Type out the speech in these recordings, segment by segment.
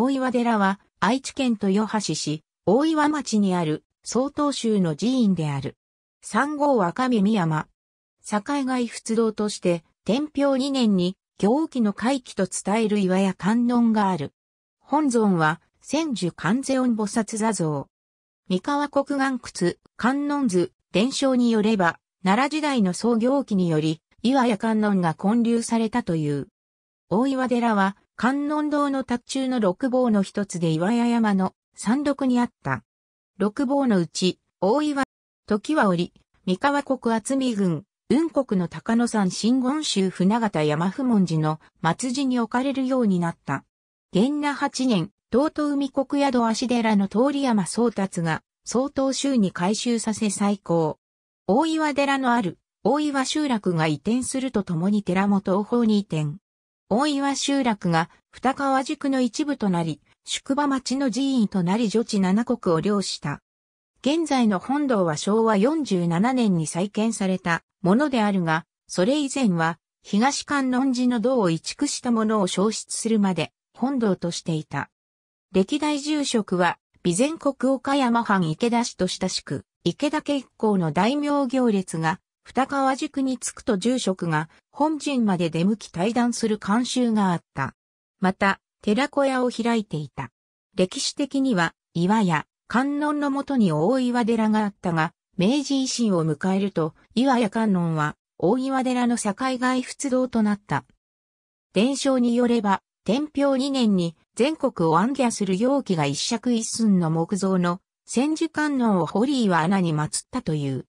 大岩寺は愛知県豊橋市大岩町にある曹洞宗の寺院である。三号赤耳山。境外仏道として天平2年に行基の回帰と伝える岩や観音がある。本尊は千住観世音菩薩座像。三河国岩窟観音図伝承によれば、奈良時代の創業期により、岩や観音が建立されたという。大岩寺は観音堂の達中の六坊の一つで岩屋山の山麓にあった。六坊のうち、大岩、時は折、三河国厚見郡、雲国の高野山新言州船形山不文寺の末寺に置かれるようになった。元那八年、東都海国宿足寺の通り山宗達が、総統州に改修させ再興。大岩寺のある、大岩集落が移転するとともに寺も東方に移転。大岩集落が二川宿の一部となり、宿場町の寺院となり女地七国を領した。現在の本堂は昭和47年に再建されたものであるが、それ以前は東観音寺の堂を移築したものを消失するまで本堂としていた。歴代住職は、備前国岡山藩池田氏と親しく、池田結構の大名行列が二川宿に着くと住職が本陣まで出向き対談する慣習があった。また、寺小屋を開いていた。歴史的には岩屋、観音のもとに大岩寺があったが、明治維新を迎えると岩屋観音は大岩寺の境外仏道となった。伝承によれば、天平2年に全国を暗夜する容器が一尺一寸の木造の千手観音をホリーは穴に祀ったという。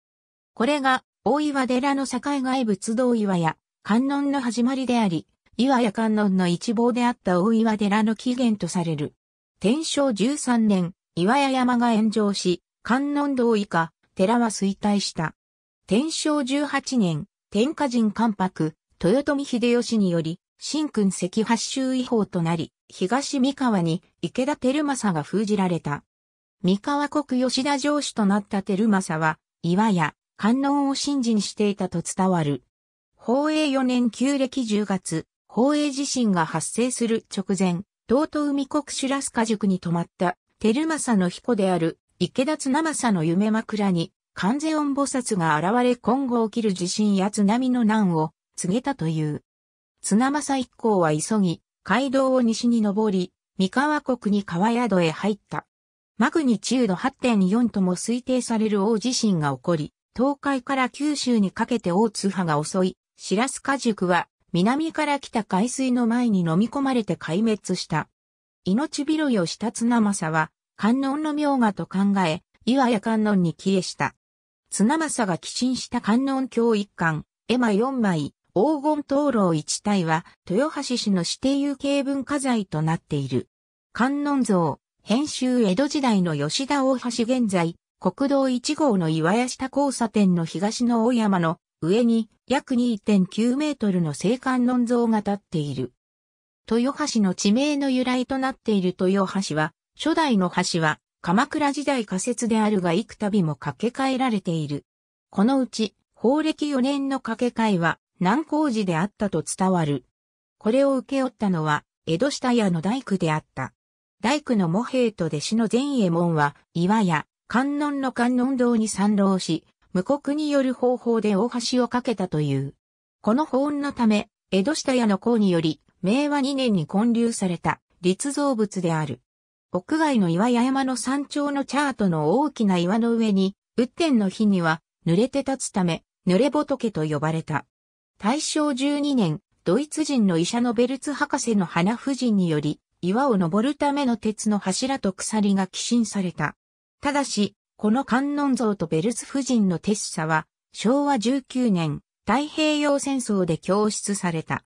これが大岩寺の境外仏道岩や観音の始まりであり、岩や観音の一望であった大岩寺の起源とされる。天正13年、岩屋山が炎上し、観音堂以下、寺は衰退した。天正18年、天下人関白、豊臣秀吉により、新君赤八州違法となり、東三河に池田照政が封じられた。三河国吉田城主となった照政は、岩屋、観音を信心していたと伝わる。宝永4年旧暦10月、宝永地震が発生する直前、道東海国シュラスカ塾に泊まった、テルマサの彦である、池田綱正の夢枕に、観世音菩薩が現れ今後起きる地震や津波の難を告げたという。綱正一行は急ぎ、街道を西に登り、三河国に川宿へ入った。マグニチュード8.4とも推定される大地震が起こり、東海から九州にかけて大津波が襲い、白賀塾は南から来た海水の前に飲み込まれて壊滅した。命拾いをした綱政は、観音の名画と考え、岩や観音に帰依した。綱政が寄進した観音教一巻、絵馬4枚、黄金灯籠一体は、豊橋市の指定有形文化財となっている。観音像、編集江戸時代の吉田大橋現在、国道1号の岩屋下交差点の東の大山の上に約2.9メートルの青観音像が立っている。豊橋の地名の由来となっている豊橋は、初代の橋は鎌倉時代仮説であるが幾度も掛け替えられている。このうち、法暦4年の掛け替えは南工寺であったと伝わる。これを受け負ったのは、江戸下屋の大工であった。大工の茂平と弟子の善衛門は、岩屋、観音の観音堂に参籠し、無国による方法で大橋を架けたという。この保温のため、江戸下屋の孔により、明和2年に建立された立造物である。屋外の岩屋山の山頂のチャートの大きな岩の上に、雨天の日には濡れて立つため、濡れ仏と呼ばれた。大正12年、ドイツ人の医者のベルツ博士の花夫人により、岩を登るための鉄の柱と鎖が寄進された。ただし、この観音像とベルス夫人のテッサは、昭和19年、太平洋戦争で供出された。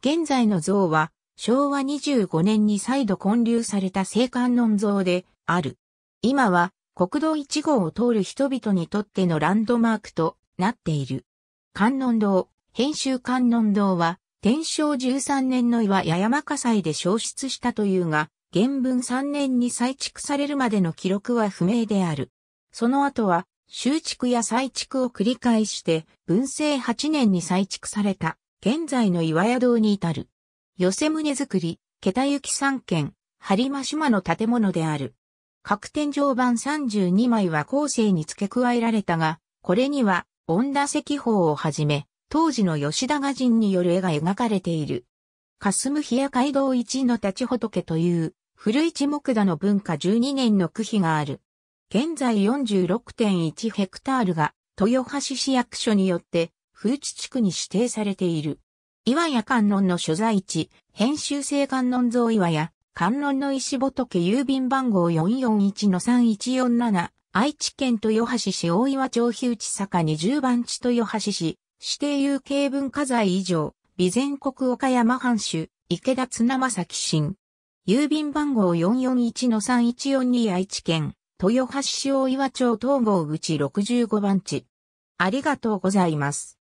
現在の像は、昭和25年に再度建立された聖観音像である。今は、国道1号を通る人々にとってのランドマークとなっている。観音堂、編集観音堂は、天正13年の岩や山火災で消失したというが、元文3年に再築されるまでの記録は不明である。その後は、修築や再築を繰り返して、文政8年に再築された、現在の岩屋堂に至る。寄せ棟造り、桁行き三軒、張間島の建物である。各天井板32枚は後世に付け加えられたが、これには、恩田石法をはじめ、当時の吉田賀人による絵が描かれている。霞冷や街道一の立ち仏という、古市木田の文化12年の区碑がある。現在46.1ヘクタールが豊橋市役所によって風地地区に指定されている。岩屋観音の所在地、編集生観音像岩屋、観音の石仏郵便番号441-3147、愛知県豊橋市大岩町日内坂20番地豊橋市、指定有形文化財以上、備前国岡山藩主、池田綱正紀新。郵便番号441-3142愛知県、豊橋市大岩町東郷口65番地。ありがとうございます。